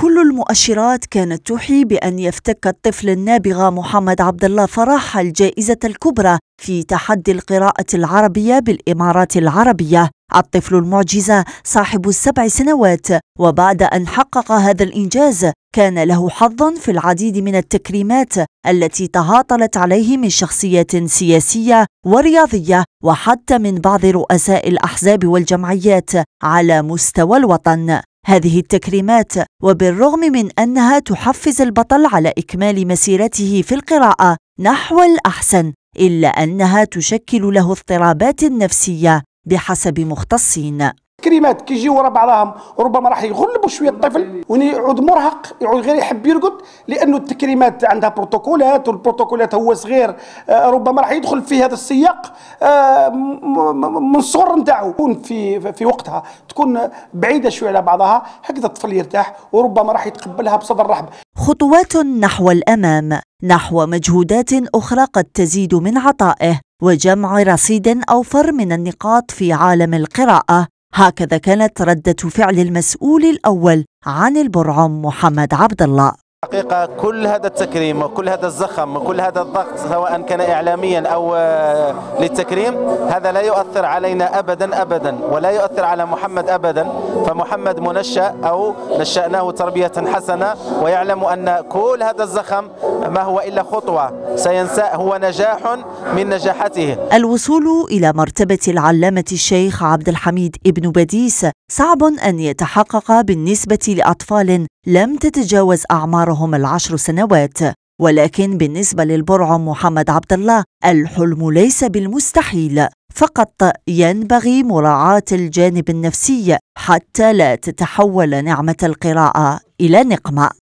كل المؤشرات كانت توحي بأن يفتك الطفل النابغة محمد عبد الله فرح الجائزة الكبرى في تحدي القراءة العربية بالإمارات العربية الطفل المعجزة صاحب السبع سنوات وبعد أن حقق هذا الإنجاز كان له حظ في العديد من التكريمات التي تهاطلت عليه من شخصيات سياسية ورياضية وحتى من بعض رؤساء الأحزاب والجمعيات على مستوى الوطن هذه التكريمات وبالرغم من أنها تحفز البطل على إكمال مسيرته في القراءة نحو الأحسن إلا أنها تشكل له اضطرابات نفسية بحسب مختصين كلمات كيجيو ورا بعضهم ربما راح يغلبوا شويه الطفل ويعود مرهق يعود غير يحب يرقد لانه التكريمات عندها بروتوكولات والبروتوكولات هو صغير آه، ربما راح يدخل في هذا السياق آه، من الصغر نتاعو تكون في في وقتها تكون بعيده شويه على بعضها هكذا الطفل يرتاح وربما راح يتقبلها بصدر رحب خطوات نحو الامام نحو مجهودات اخرى قد تزيد من عطائه وجمع رصيد اوفر من النقاط في عالم القراءه هكذا كانت ردة فعل المسؤول الأول عن البرعم محمد عبد الله حقيقة كل هذا التكريم وكل هذا الزخم وكل هذا الضغط سواء كان إعلاميا أو آه، للتكريم هذا لا يؤثر علينا أبدا أبدا ولا يؤثر على محمد أبدا فمحمد منشأ أو نشأناه تربية حسنة ويعلم أن كل هذا الزخم ما هو إلا خطوة سينسى هو نجاح من نجاحته الوصول إلى مرتبة العلامة الشيخ عبد الحميد ابن باديس صعب أن يتحقق بالنسبة لأطفال لم تتجاوز أعمارهم العشر سنوات ولكن بالنسبة للبرعم محمد عبد الله الحلم ليس بالمستحيل فقط ينبغي مراعاة الجانب النفسي حتى لا تتحول نعمة القراءة إلى نقمة